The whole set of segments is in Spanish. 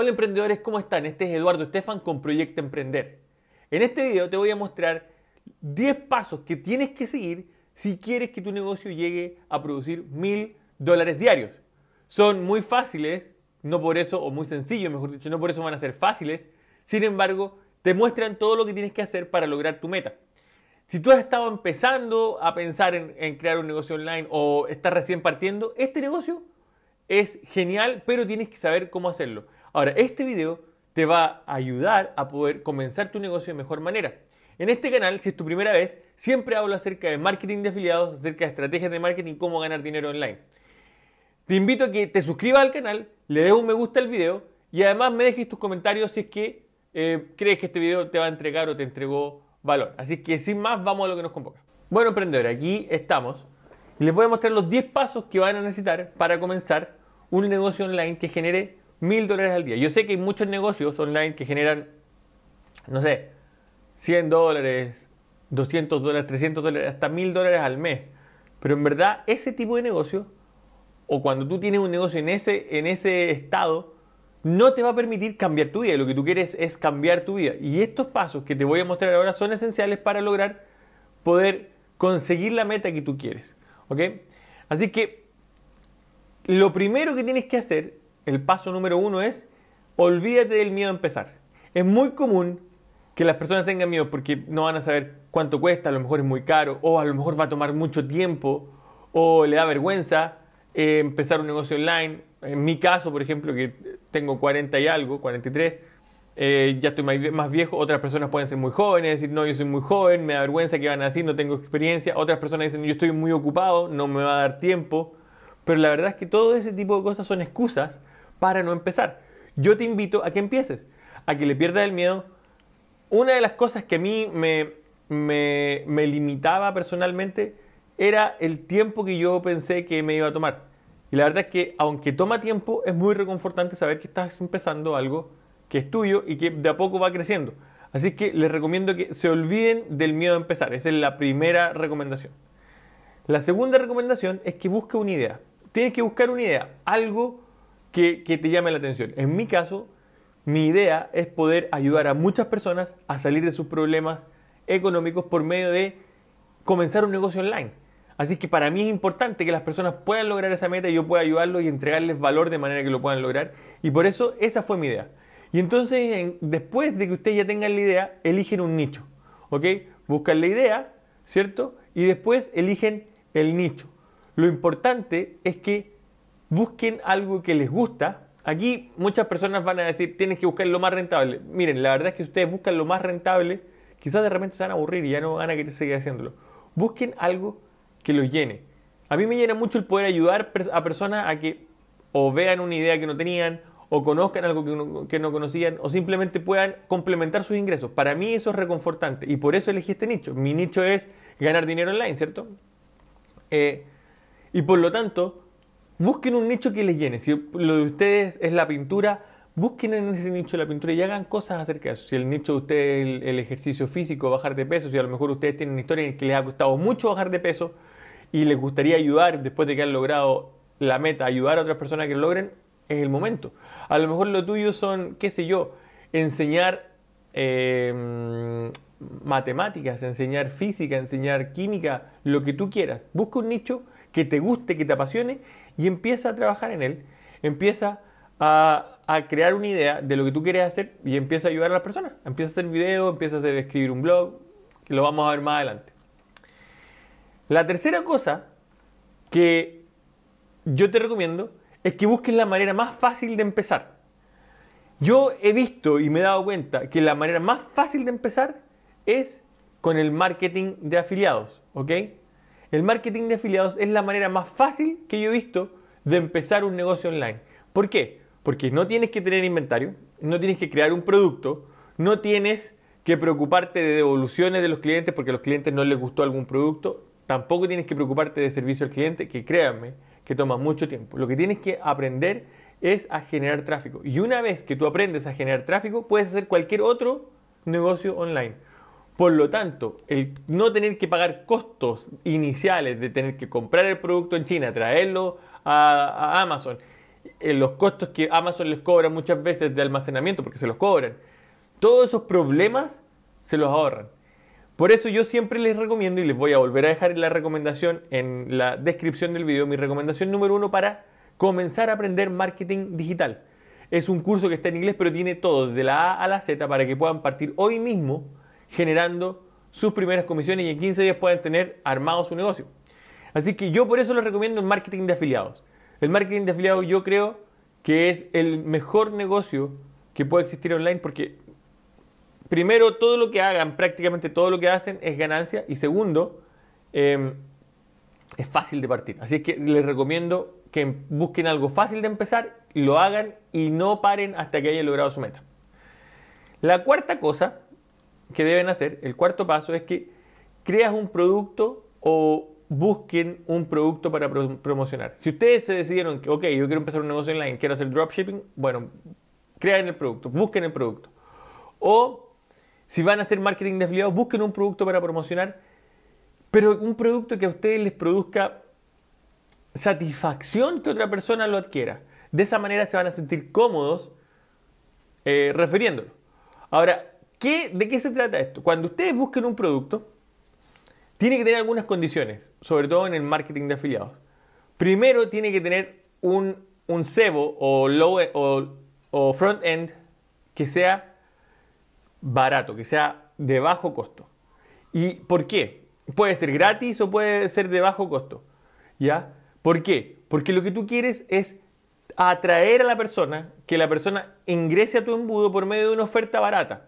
Hola emprendedores, ¿cómo están? Este es Eduardo Estefan con Proyecto Emprender. En este video te voy a mostrar 10 pasos que tienes que seguir si quieres que tu negocio llegue a producir mil dólares diarios. Son muy fáciles, no por eso, o muy sencillos, mejor dicho, no por eso van a ser fáciles. Sin embargo, te muestran todo lo que tienes que hacer para lograr tu meta. Si tú has estado empezando a pensar en crear un negocio online o estás recién partiendo, este negocio es genial, pero tienes que saber cómo hacerlo. Ahora, este video te va a ayudar a poder comenzar tu negocio de mejor manera. En este canal, si es tu primera vez, siempre hablo acerca de marketing de afiliados, acerca de estrategias de marketing, cómo ganar dinero online. Te invito a que te suscribas al canal, le des un me gusta al video y además me dejes tus comentarios si es que eh, crees que este video te va a entregar o te entregó valor. Así que sin más, vamos a lo que nos convoca. Bueno, emprendedores, aquí estamos. Les voy a mostrar los 10 pasos que van a necesitar para comenzar un negocio online que genere mil dólares al día. Yo sé que hay muchos negocios online que generan, no sé, 100 dólares, 200 dólares, 300 dólares, hasta mil dólares al mes. Pero en verdad ese tipo de negocio, o cuando tú tienes un negocio en ese, en ese estado, no te va a permitir cambiar tu vida. Lo que tú quieres es cambiar tu vida. Y estos pasos que te voy a mostrar ahora son esenciales para lograr poder conseguir la meta que tú quieres. ¿Ok? Así que lo primero que tienes que hacer el paso número uno es olvídate del miedo a empezar. Es muy común que las personas tengan miedo porque no van a saber cuánto cuesta, a lo mejor es muy caro, o a lo mejor va a tomar mucho tiempo, o le da vergüenza eh, empezar un negocio online. En mi caso, por ejemplo, que tengo 40 y algo, 43, eh, ya estoy más viejo, otras personas pueden ser muy jóvenes, decir, no, yo soy muy joven, me da vergüenza, que van a decir? No tengo experiencia. Otras personas dicen, yo estoy muy ocupado, no me va a dar tiempo. Pero la verdad es que todo ese tipo de cosas son excusas para no empezar. Yo te invito a que empieces, a que le pierdas el miedo. Una de las cosas que a mí me, me, me limitaba personalmente era el tiempo que yo pensé que me iba a tomar. Y la verdad es que aunque toma tiempo, es muy reconfortante saber que estás empezando algo que es tuyo y que de a poco va creciendo. Así que les recomiendo que se olviden del miedo a empezar. Esa es la primera recomendación. La segunda recomendación es que busque una idea. Tienes que buscar una idea, algo que, te llame la atención. En mi caso, mi idea es poder ayudar a muchas personas a salir de sus problemas económicos por medio de comenzar un negocio online. Así que para mí es importante que las personas puedan lograr esa meta y yo pueda ayudarlos y entregarles valor de manera que lo puedan lograr. Y por eso esa fue mi idea. Y entonces, después de que ustedes ya tengan la idea, eligen un nicho. ¿Ok? Buscan la idea, ¿cierto? Y después eligen el nicho. Lo importante es que busquen algo que les gusta. Aquí muchas personas van a decir, tienes que buscar lo más rentable. Miren, la verdad es que ustedes buscan lo más rentable, quizás de repente se van a aburrir y ya no van a querer seguir haciéndolo. Busquen algo que los llene. A mí me llena mucho el poder ayudar a personas a que o vean una idea que no tenían, o conozcan algo que no, conocían, o simplemente puedan complementar sus ingresos. Para mí eso es reconfortante y por eso elegí este nicho. Mi nicho es ganar dinero online, ¿cierto? Eh, y por lo tanto, busquen un nicho que les llene. Si lo de ustedes es la pintura, busquen en ese nicho la pintura y hagan cosas acerca de eso. Si el nicho de ustedes es el, ejercicio físico, bajar de peso, si a lo mejor ustedes tienen una historia en la que les ha costado mucho bajar de peso y les gustaría ayudar después de que han logrado la meta, ayudar a otras personas que lo logren, es el momento. A lo mejor lo tuyo son, qué sé yo, enseñar eh, matemáticas, enseñar física, enseñar química, lo que tú quieras. Busca un nicho que te guste, que te apasione y empieza a trabajar en él, empieza a, crear una idea de lo que tú quieres hacer y empieza a ayudar a las personas. Empieza a hacer videos, empieza a escribir un blog, que lo vamos a ver más adelante. La tercera cosa que yo te recomiendo es que busques la manera más fácil de empezar. Yo he visto y me he dado cuenta que la manera más fácil de empezar es con el marketing de afiliados, ¿ok? El marketing de afiliados es la manera más fácil que yo he visto de empezar un negocio online. ¿Por qué? Porque no tienes que tener inventario, no tienes que crear un producto, no tienes que preocuparte de devoluciones de los clientes porque a los clientes no les gustó algún producto, tampoco tienes que preocuparte de servicio al cliente, que créanme, que toma mucho tiempo. Lo que tienes que aprender es a generar tráfico. Y una vez que tú aprendes a generar tráfico, puedes hacer cualquier otro negocio online. Por lo tanto, el no tener que pagar costos iniciales de tener que comprar el producto en China, traerlo a, Amazon, eh, los costos que Amazon les cobra muchas veces de almacenamiento, porque se los cobran, todos esos problemas se los ahorran. Por eso yo siempre les recomiendo y les voy a volver a dejar la recomendación, en la descripción del video, mi recomendación número uno para comenzar a aprender marketing digital. Es un curso que está en inglés, pero tiene todo, desde la A a la Z, para que puedan partir hoy mismo generando sus primeras comisiones y en 15 días pueden tener armado su negocio. Así que yo por eso les recomiendo el marketing de afiliados. El marketing de afiliados yo creo que es el mejor negocio que puede existir online porque primero todo lo que hagan, prácticamente todo lo que hacen es ganancia y segundo em, es fácil de partir. Así que les recomiendo que busquen algo fácil de empezar, lo hagan y no paren hasta que hayan logrado su meta. La cuarta cosa que deben hacer, el cuarto paso es que creas un producto o busquen un producto para promocionar. Si ustedes se decidieron que, ok, yo quiero empezar un negocio online, quiero hacer dropshipping, bueno, crean el producto, busquen el producto. O si van a hacer marketing de afiliados, busquen un producto para promocionar, pero un producto que a ustedes les produzca satisfacción que otra persona lo adquiera. De esa manera se van a sentir cómodos eh, refiriéndolo. Ahora, ¿De qué se trata esto? Cuando ustedes busquen un producto, tiene que tener algunas condiciones, sobre todo en el marketing de afiliados. Primero, tiene que tener un, cebo o, low, e, o, o front-end que sea barato, que sea de bajo costo. ¿Y por qué? Puede ser gratis o puede ser de bajo costo. ¿Ya? ¿Por qué? Porque lo que tú quieres es atraer a la persona, que la persona ingrese a tu embudo por medio de una oferta barata.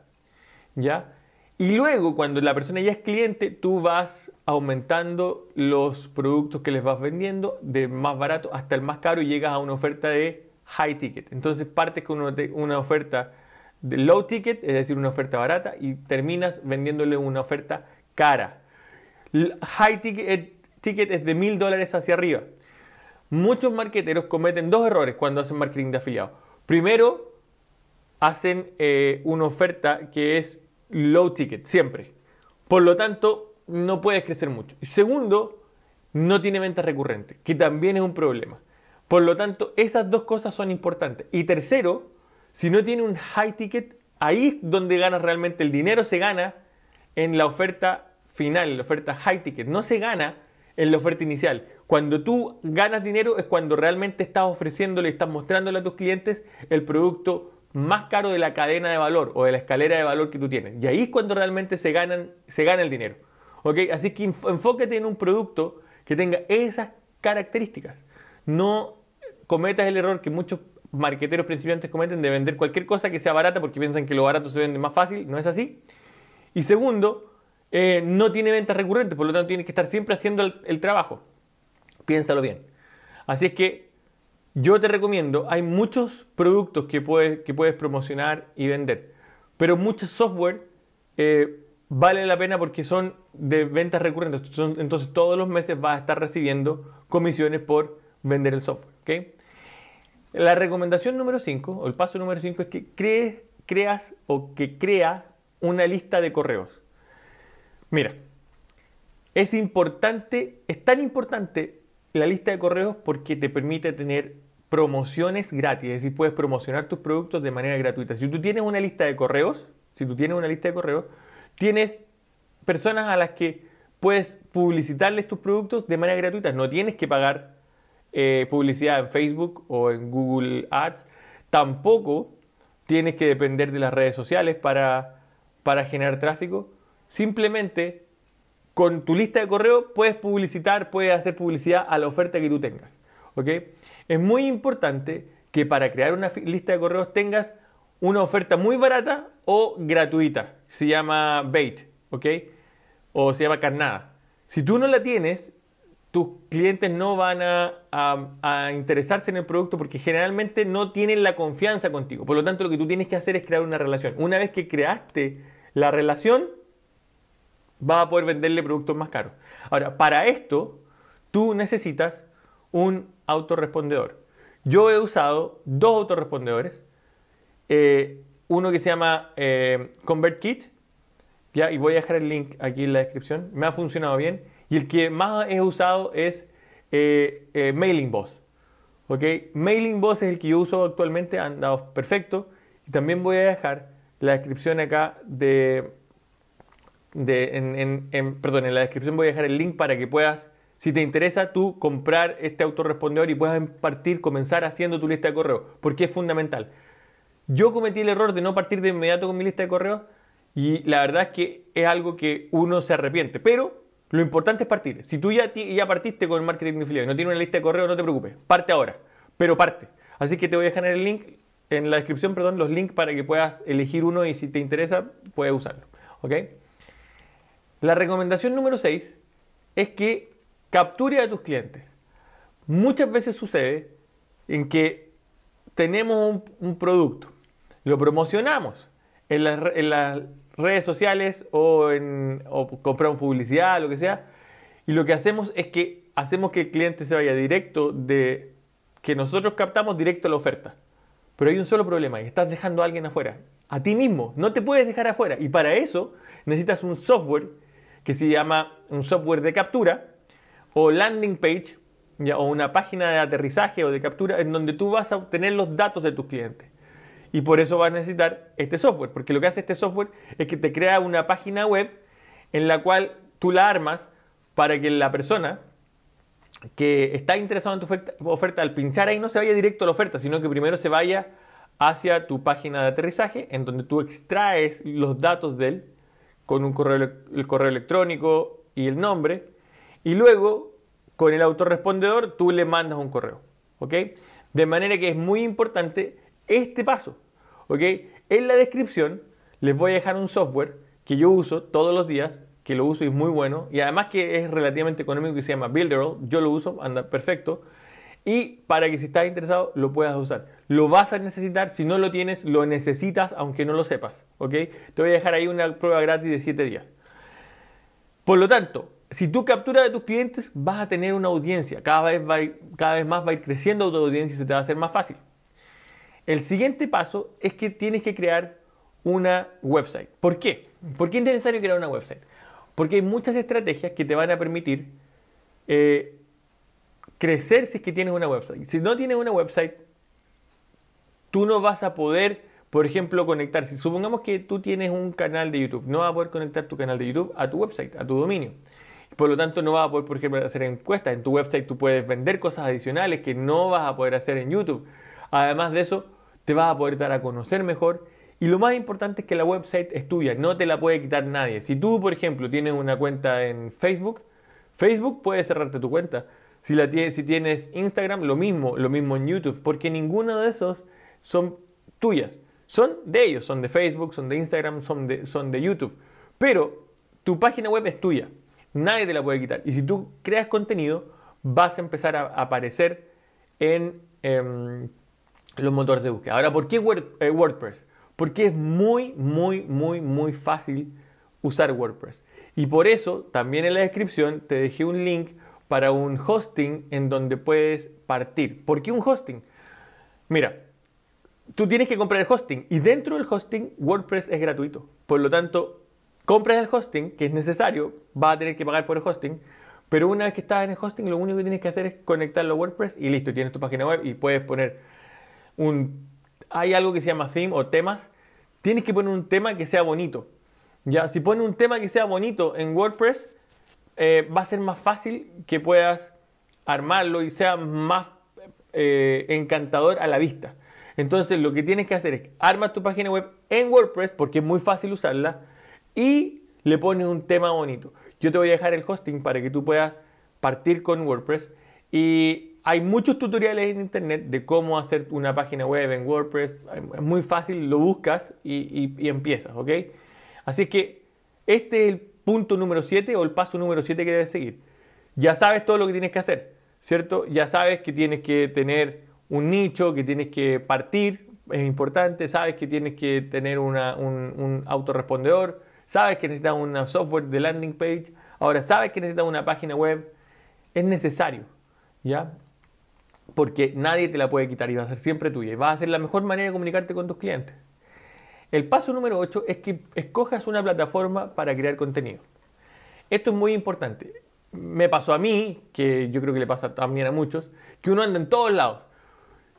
¿ya? Y luego, cuando la persona ya es cliente, tú vas aumentando los productos que les vas vendiendo, de más barato hasta el más caro, y llegas a una oferta de high ticket. Entonces partes con una oferta de low ticket, es decir, una oferta barata, y terminas vendiéndole una oferta cara. High eh, ticket, es de mil dólares hacia arriba. Muchos marketeros cometen dos errores cuando hacen marketing de afiliado. Primero, hacen eh, una oferta que es low ticket, siempre. Por lo tanto, no puedes crecer mucho. Y segundo, no tiene venta recurrente, que también es un problema. Por lo tanto, esas dos cosas son importantes. Y tercero, si no tiene un high ticket, ahí es donde ganas realmente. El dinero se gana en la oferta final, en la oferta high ticket. No se gana en la oferta inicial. Cuando tú ganas dinero es cuando realmente estás ofreciéndole, estás mostrándole a tus clientes el producto más caro de la cadena de valor o de la escalera de valor que tú tienes. Y ahí es cuando realmente se, ganan, se gana el dinero. ¿Ok? Así que enfócate en un producto que tenga esas características. No cometas el error que muchos marqueteros principiantes cometen de vender cualquier cosa que sea barata porque piensan que lo barato se vende más fácil. No es así. Y segundo, eh, no tiene ventas recurrentes, por lo tanto tienes que estar siempre haciendo el trabajo. Piénsalo bien. Así es que yo te recomiendo, hay muchos productos que puedes, que puedes promocionar y vender, pero muchos software eh, vale la pena porque son de ventas recurrentes. Entonces todos los meses vas a estar recibiendo comisiones por vender el software. La recomendación número 5, o el paso número 5, es que crees, creas o que crea una lista de correos. Mira, es importante, es tan importante la lista de correos porque te permite tener promociones gratis, es decir, puedes promocionar tus productos de manera gratuita. Si tú tienes una lista de correos, si tú tienes una lista de correos, tienes personas a las que puedes publicitarles tus productos de manera gratuita. No tienes que pagar eh, publicidad en Facebook o en Google Ads. Tampoco tienes que depender de las redes sociales para, para generar tráfico. Simplemente con tu lista de correo puedes publicitar, puedes hacer publicidad a la oferta que tú tengas. ¿Ok? Es muy importante que para crear una lista de correos tengas una oferta muy barata o gratuita. Se llama bait, ¿ok? O se llama carnada. Si tú no la tienes, tus clientes no van a, interesarse en el producto porque generalmente no tienen la confianza contigo. Por lo tanto, lo que tú tienes que hacer es crear una relación. Una vez que creaste la relación, vas a poder venderle productos más caros. Ahora, para esto, tú necesitas un autorrespondedor. Yo he usado dos autorrespondedores. Eh, uno que se llama eh, ConvertKit, ¿ya? y voy a dejar el link aquí en la descripción. Me ha funcionado bien. Y el que más he usado es eh, Mailing Boss. ¿okay? Mailing es el que yo uso actualmente, han dado perfecto. Y también voy a dejar la descripción acá de, en, perdón, en la descripción voy a dejar el link para que puedas, si te interesa, tú comprar este autorrespondedor y puedas partir, comenzar haciendo tu lista de correo, porque es fundamental. Yo cometí el error de no partir de inmediato con mi lista de correo y la verdad es que es algo que uno se arrepiente, pero lo importante es partir. Si tú ya, ya partiste con el marketing de afiliados y no tienes una lista de correo, no te preocupes, parte ahora, pero parte. Así que te voy a dejar en el link, en la descripción, perdón, los links para que puedas elegir uno y si te interesa, puedes usarlo. ¿Ok? La recomendación número 6 es que capture a tus clientes. Muchas veces sucede en que tenemos un, producto, lo promocionamos en, las redes sociales o, en, compramos publicidad, lo que sea, y lo que hacemos es que hacemos que el cliente se vaya directo de que nosotros captamos directo la oferta. Pero hay un solo problema y estás dejando a alguien afuera, a ti mismo, no te puedes dejar afuera. Y para eso necesitas un software que se llama un software de captura o landing page o una página de aterrizaje o de captura en donde tú vas a obtener los datos de tus clientes. Y por eso vas a necesitar este software, porque lo que hace este software es que te crea una página web en la cual tú la armas para que la persona que está interesada en tu oferta, al pinchar ahí no se vaya directo a la oferta, sino que primero se vaya hacia tu página de aterrizaje en donde tú extraes los datos de él con un correo, el correo electrónico y el nombre, y luego con el autorrespondedor tú le mandas un correo. ¿ok? De manera que es muy importante este paso. ¿ok? En la descripción les voy a dejar un software que yo uso todos los días, que lo uso y es muy bueno, y además que es relativamente económico y se llama Builderall, yo lo uso, anda perfecto y para que si estás interesado lo puedas usar. Lo vas a necesitar, si no lo tienes, lo necesitas aunque no lo sepas, Te voy a dejar ahí una prueba gratis de 7 días. Por lo tanto, si tú capturas de tus clientes, vas a tener una audiencia. Cada vez, va cada vez más va a ir creciendo tu audiencia y se te va a hacer más fácil. El siguiente paso es que tienes que crear una website. ¿Por qué? ¿Por qué es necesario crear una website? Porque hay muchas estrategias que te van a permitir eh, crecer si es que tienes una website. Si no tienes una website, tú no vas a poder, por ejemplo, conectar. Si supongamos que tú tienes un canal de YouTube, no vas a poder conectar tu canal de YouTube a tu website, a tu dominio. Por lo tanto, no vas a poder, por ejemplo, hacer encuestas. En tu website tú puedes vender cosas adicionales que no vas a poder hacer en YouTube. Además de eso, te vas a poder dar a conocer mejor. Y lo más importante es que la website es tuya, no te la puede quitar nadie. Si tú, por ejemplo, tienes una cuenta en Facebook, Facebook puede cerrarte tu cuenta si, tienes, Instagram, lo mismo, lo mismo en YouTube, porque ninguno de esos son tuyas. Son de ellos, son de Facebook, son de Instagram, son de, YouTube. Pero tu página web es tuya, nadie te la puede quitar. Y si tú creas contenido, vas a empezar a aparecer en em, los motores de búsqueda. Ahora, ¿por qué eh, WordPress? Porque es muy, muy, muy, muy fácil usar WordPress. Y por eso, también en la descripción te dejé un link para un hosting en donde puedes partir. ¿Por qué un hosting? Mira, tú tienes que comprar el hosting y dentro del hosting WordPress es gratuito. Por lo tanto, compras el hosting, que es necesario, vas a tener que pagar por el hosting, pero una vez que estás en el hosting, lo único que tienes que hacer es conectarlo a WordPress y listo, tienes tu página web y puedes poner un... Hay algo que se llama theme o temas. Tienes que poner un tema que sea bonito. Ya, si pones un tema que sea bonito en WordPress, eh, va a ser más fácil que puedas armarlo y sea más eh, encantador a la vista. Entonces lo que tienes que hacer es armar tu página web en WordPress porque es muy fácil usarla y le pones un tema bonito. Yo te voy a dejar el hosting para que tú puedas partir con WordPress y hay muchos tutoriales en internet de cómo hacer una página web en WordPress. Es muy fácil, lo buscas y, y empiezas, ¿ok? Así que este es el punto número 7 o el paso número 7 que debes seguir. Ya sabes todo lo que tienes que hacer, ¿cierto? Ya sabes que tienes que tener un nicho, que tienes que partir, es importante, sabes que tienes que tener un, un autorrespondedor, sabes que necesitas un software de landing page, ahora sabes que necesitas una página web, es necesario, ¿ya? Porque nadie te la puede quitar y va a ser siempre tuya y va a ser la mejor manera de comunicarte con tus clientes. El paso número 8 es que escojas una plataforma para crear contenido. Esto es muy importante. Me pasó a mí, que yo creo que le pasa también a muchos, que uno anda en todos lados.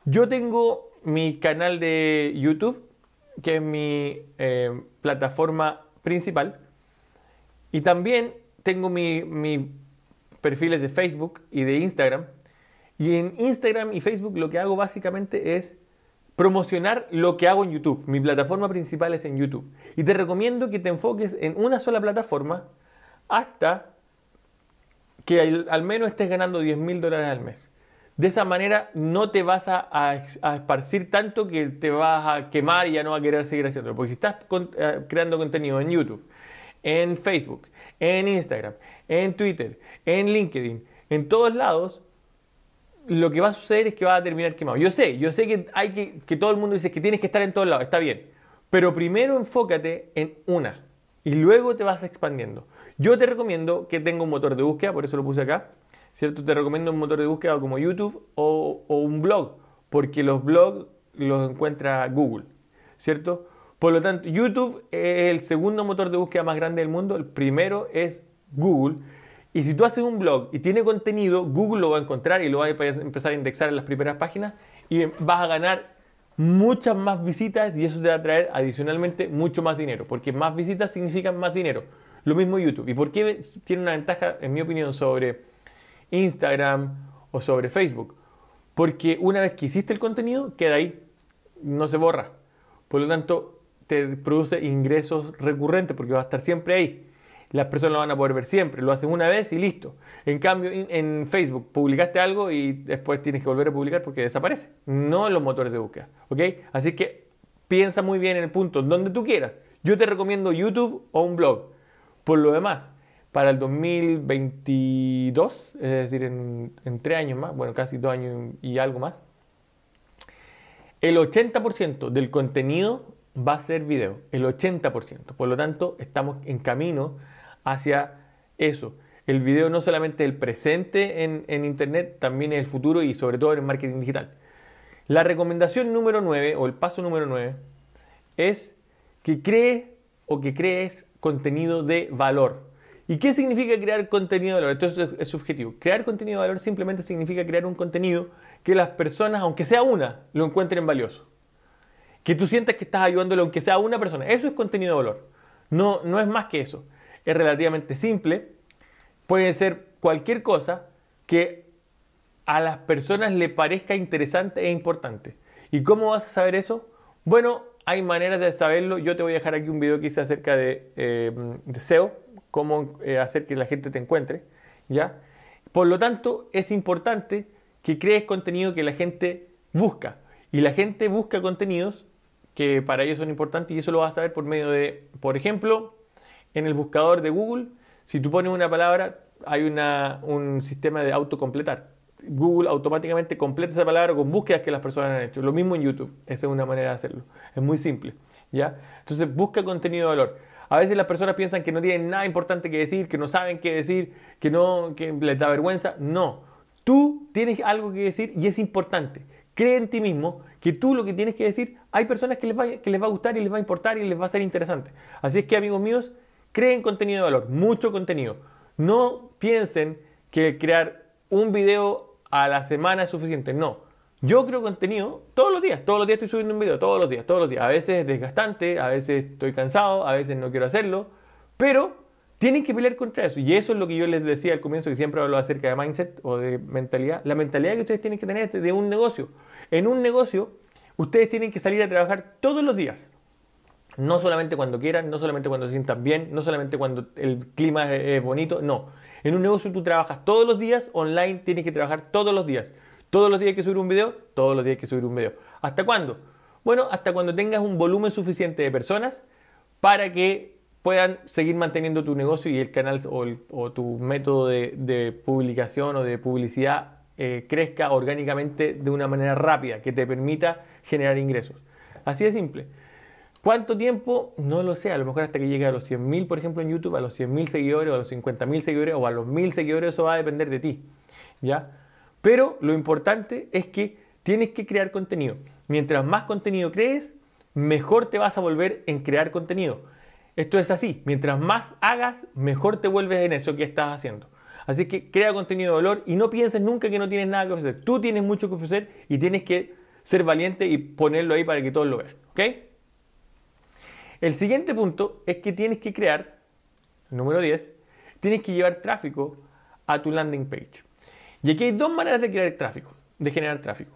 Yo tengo mi canal de YouTube, que es mi eh, plataforma principal, y también tengo mis perfiles de Facebook y de Instagram. Y en Instagram y Facebook lo que hago básicamente es promocionar lo que hago en YouTube. Mi plataforma principal es en YouTube. Y te recomiendo que te enfoques en una sola plataforma hasta que al, menos estés ganando 10 mil dólares al mes. De esa manera no te vas a, esparcir tanto que te vas a quemar y ya no vas a querer seguir haciendo Porque si estás eh, creando contenido en YouTube, en Facebook, en Instagram, en Twitter, en LinkedIn, en todos lados, lo que va a suceder es que va a terminar quemado. Yo sé, yo sé que, hay que, que todo el mundo dice que tienes que estar en todos lados, está bien. Pero primero enfócate en una y luego te vas expandiendo. Yo te recomiendo que tenga un motor de búsqueda, por eso lo puse acá, ¿cierto? Te recomiendo un motor de búsqueda como YouTube o, o un blog, porque los blogs los encuentra Google, ¿cierto? Por lo tanto, YouTube es el segundo motor de búsqueda más grande del mundo, el primero es Google. Y si tú haces un blog y tiene contenido, Google lo va a encontrar y lo va a empezar a indexar en las primeras páginas y vas a ganar muchas más visitas y eso te va a traer adicionalmente mucho más dinero, porque más visitas significan más dinero. Lo mismo YouTube. ¿Y por qué tiene una ventaja, en mi opinión, sobre Instagram o sobre Facebook? Porque una vez que hiciste el contenido, queda ahí, no se borra. Por lo tanto, te produce ingresos recurrentes porque va a estar siempre ahí las personas lo van a poder ver siempre. Lo hacen una vez y listo. En cambio, en Facebook publicaste algo y después tienes que volver a publicar porque desaparece. No los motores de búsqueda. ¿Ok? Así que piensa muy bien en el punto, donde tú quieras. Yo te recomiendo YouTube o un blog. Por lo demás, para el 2022, es decir, en, en tres años más, bueno, casi dos años y algo más, el 80% del contenido va a ser video, el 80%. Por lo tanto, estamos en camino hacia eso. El video no solamente el presente en, Internet, también el futuro y sobre todo en el marketing digital. La recomendación número 9 o el paso número 9 es que cree o que crees contenido de valor. ¿Y qué significa crear contenido de valor? Esto es, subjetivo. Crear contenido de valor simplemente significa crear un contenido que las personas, aunque sea una, lo encuentren valioso. Que tú sientas que estás ayudándole aunque sea una persona. Eso es contenido de valor. No, no es más que eso es relativamente simple, puede ser cualquier cosa que a las personas le parezca interesante e importante. ¿Y cómo vas a saber eso? Bueno, hay maneras de saberlo. Yo te voy a dejar aquí un video que hice acerca de, eh, SEO, cómo eh, hacer que la gente te encuentre. ¿ya? Por lo tanto, es importante que crees contenido que la gente busca. Y la gente busca contenidos que para ellos son importantes y eso lo vas a saber por medio de, por ejemplo, en el buscador de Google, si tú pones una palabra, hay una, un sistema de autocompletar. Google automáticamente completa esa palabra con búsquedas que las personas han hecho. Lo mismo en YouTube. Esa es una manera de hacerlo. Es muy simple. ¿ya? Entonces busca contenido de valor. A veces las personas piensan que no tienen nada importante que decir, que no saben qué decir, que, no, que les da vergüenza. No. Tú tienes algo que decir y es importante. Cree en ti mismo que tú lo que tienes que decir, hay personas que les va, que les va a gustar y les va a importar y les va a ser interesante. Así es que amigos míos, Creen contenido de valor, mucho contenido. No piensen que crear un video a la semana es suficiente. No. Yo creo contenido todos los días. Todos los días estoy subiendo un video. Todos los días, todos los días. A veces es desgastante, a veces estoy cansado, a veces no quiero hacerlo. Pero tienen que pelear contra eso. Y eso es lo que yo les decía al comienzo, que siempre hablo acerca de mindset o de mentalidad. La mentalidad que ustedes tienen que tener es de un negocio. En un negocio, ustedes tienen que salir a trabajar todos los días. No solamente cuando quieran, no solamente cuando se sientan bien, no solamente cuando el clima es bonito, no. En un negocio tú trabajas todos los días, online tienes que trabajar todos los días. Todos los días hay que subir un video, todos los días hay que subir un video. ¿Hasta cuándo? Bueno, hasta cuando tengas un volumen suficiente de personas para que puedan seguir manteniendo tu negocio y el canal o, tu método de, publicación o de publicidad eh, crezca orgánicamente de una manera rápida que te permita generar ingresos. Así de simple. ¿Cuánto tiempo? No lo sé, a lo mejor hasta que llegue a los 100.000, por ejemplo, en YouTube, a los 100.000 seguidores, o a los 50.000 seguidores, o a los 1.000 seguidores, eso va a depender de ti, ¿ya? Pero lo importante es que tienes que crear contenido. Mientras más contenido crees, mejor te vas a volver en crear contenido. Esto es así, mientras más hagas, mejor te vuelves en eso que estás haciendo. Así que crea contenido de valor y no pienses nunca que no tienes nada que ofrecer. Tú tienes mucho que ofrecer y tienes que ser valiente y ponerlo ahí para que todos lo vean, ¿ok? El siguiente punto es que tienes que crear, número 10, tienes que llevar tráfico a tu landing page. Y aquí hay dos maneras de crear tráfico, de generar tráfico.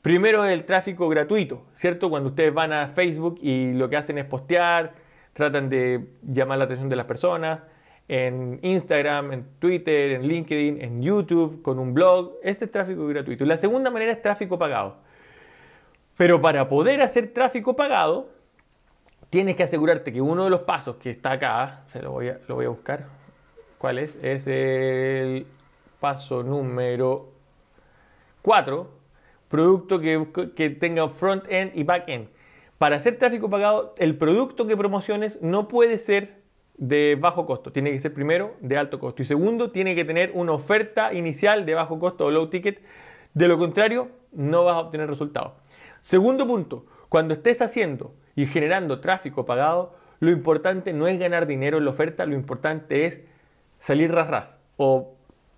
Primero el tráfico gratuito, ¿cierto? Cuando ustedes van a Facebook y lo que hacen es postear, tratan de llamar la atención de las personas, en Instagram, en Twitter, en LinkedIn, en YouTube, con un blog. Este es tráfico gratuito. La segunda manera es tráfico pagado. Pero para poder hacer tráfico pagado, tienes que asegurarte que uno de los pasos que está acá, se lo voy a, buscar, ¿cuál es? Es el paso número 4, producto que, que tenga front-end y back-end. Para hacer tráfico pagado, el producto que promociones no puede ser de bajo costo, tiene que ser primero de alto costo y segundo, tiene que tener una oferta inicial de bajo costo o low ticket, de lo contrario, no vas a obtener resultados. Segundo punto, cuando estés haciendo y generando tráfico pagado, lo importante no es ganar dinero en la oferta, lo importante es salir ras ras o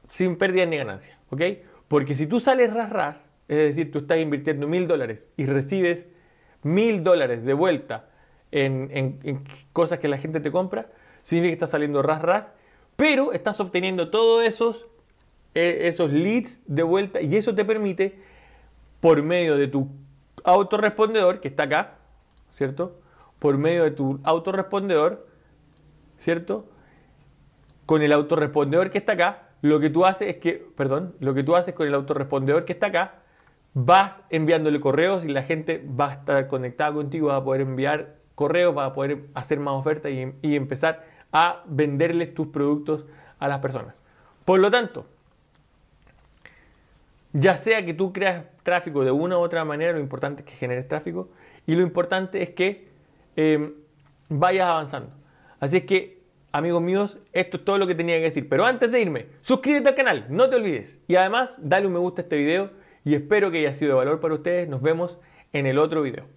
sin pérdida ni ganancia, ¿ok? Porque si tú sales ras ras, es decir, tú estás invirtiendo mil dólares y recibes mil dólares de vuelta en, cosas que la gente te compra, significa que estás saliendo ras ras, pero estás obteniendo todos esos, e, esos leads de vuelta y eso te permite, por medio de tu autorrespondedor que está acá, ¿cierto? Por medio de tu autorrespondedor, ¿cierto? Con el autorrespondedor que está acá, lo que tú haces es que, perdón, lo que tú haces con el autorrespondedor que está acá, vas enviándole correos y la gente va a estar conectada contigo, va a poder enviar correos, va a poder hacer más ofertas y, y empezar a venderles tus productos a las personas. Por lo tanto, ya sea que tú creas tráfico de una u otra manera, lo importante es que generes tráfico y lo importante es que em, vayas avanzando. Así es que, amigos míos, esto es todo lo que tenía que decir. Pero antes de irme, suscríbete al canal, no te olvides. Y además, dale un me gusta a este video y espero que haya sido de valor para ustedes. Nos vemos en el otro video.